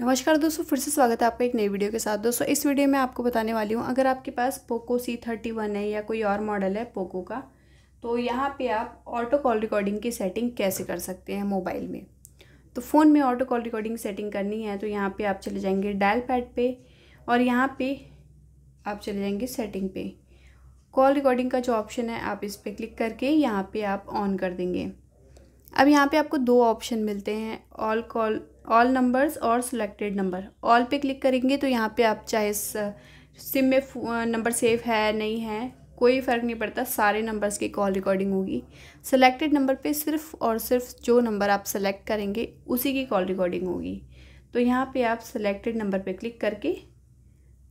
नमस्कार दोस्तों फिर से स्वागत है आपका एक नई वीडियो के साथ दोस्तों इस वीडियो में आपको बताने वाली हूँ अगर आपके पास पोको सी थर्टी वन है या कोई और मॉडल है पोको का तो यहाँ पे आप ऑटो कॉल रिकॉर्डिंग की सेटिंग कैसे कर सकते हैं मोबाइल में तो फ़ोन में ऑटो कॉल रिकॉर्डिंग सेटिंग करनी है तो यहाँ पर आप चले जाएँगे डायल पैड पर और यहाँ पर आप चले जाएँगे सेटिंग पे कॉल रिकॉर्डिंग का जो ऑप्शन है आप इस पर क्लिक करके यहाँ पर आप ऑन कर देंगे अब यहाँ पे आपको दो ऑप्शन मिलते हैं ऑल कॉल ऑल नंबर्स और सिलेक्टेड नंबर ऑल पे क्लिक करेंगे तो यहाँ पे आप चाहे सिम में नंबर सेव है नहीं है कोई फ़र्क नहीं पड़ता सारे नंबर्स की कॉल रिकॉर्डिंग होगी सिलेक्टेड नंबर पे सिर्फ और सिर्फ जो नंबर आप सेलेक्ट करेंगे उसी की कॉल रिकॉर्डिंग होगी तो यहाँ पे आप सिलेक्टेड नंबर पे क्लिक करके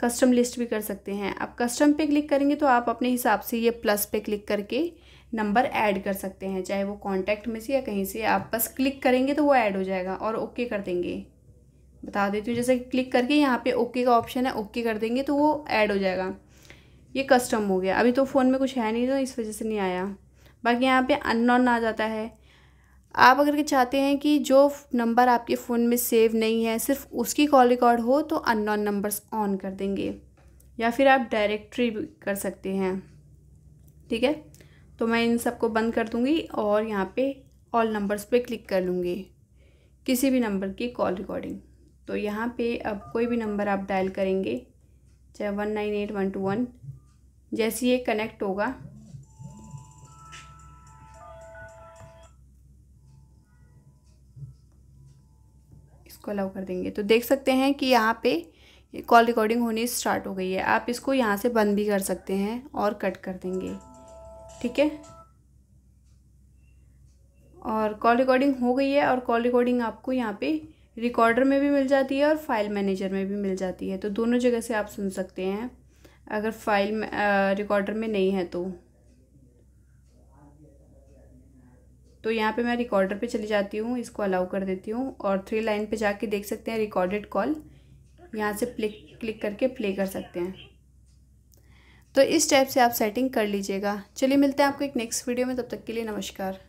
कस्टम लिस्ट भी कर सकते हैं आप कस्टम पे क्लिक करेंगे तो आप अपने हिसाब से ये प्लस पे क्लिक करके नंबर ऐड कर सकते हैं चाहे वो कॉन्टैक्ट में से या कहीं से आप बस क्लिक करेंगे तो वो ऐड हो जाएगा और ओके कर देंगे बता देती हूँ जैसे क्लिक करके यहाँ पे ओके का ऑप्शन है ओके कर देंगे तो वो ऐड हो जाएगा ये कस्टम हो गया अभी तो फ़ोन में कुछ है नहीं तो इस वजह से नहीं आया बाकी यहाँ पे अननोन आ जाता है आप अगर के चाहते हैं कि जो नंबर आपके फ़ोन में सेव नहीं है सिर्फ उसकी कॉल रिकॉर्ड हो तो अननोन नंबर्स ऑन कर देंगे या फिर आप डायरेक्टरी कर सकते हैं ठीक है तो मैं इन सबको बंद कर दूँगी और यहाँ पे ऑल नंबर्स पे क्लिक कर लूँगी किसी भी नंबर की कॉल रिकॉर्डिंग तो यहाँ पे अब कोई भी नंबर आप डायल करेंगे चाहे one nine eight one two one जैसे ये कनेक्ट होगा इसको अलाउ कर देंगे तो देख सकते हैं कि यहाँ पे कॉल रिकॉर्डिंग होनी स्टार्ट हो गई है आप इसको यहाँ से बंद भी कर सकते हैं और कट कर देंगे ठीक है और कॉल रिकॉर्डिंग हो गई है और कॉल रिकॉर्डिंग आपको यहाँ पे रिकॉर्डर में भी मिल जाती है और फाइल मैनेजर में भी मिल जाती है तो दोनों जगह से आप सुन सकते हैं अगर फाइल रिकॉर्डर में नहीं है तो तो यहाँ पे मैं रिकॉर्डर पे चली जाती हूँ इसको अलाउ कर देती हूँ और थ्री लाइन पे जाके देख सकते हैं रिकॉर्डेड कॉल यहाँ से प्ले क्लिक करके प्ले कर सकते हैं तो इस टाइप से आप सेटिंग कर लीजिएगा चलिए मिलते हैं आपको एक नेक्स्ट वीडियो में तब तक के लिए नमस्कार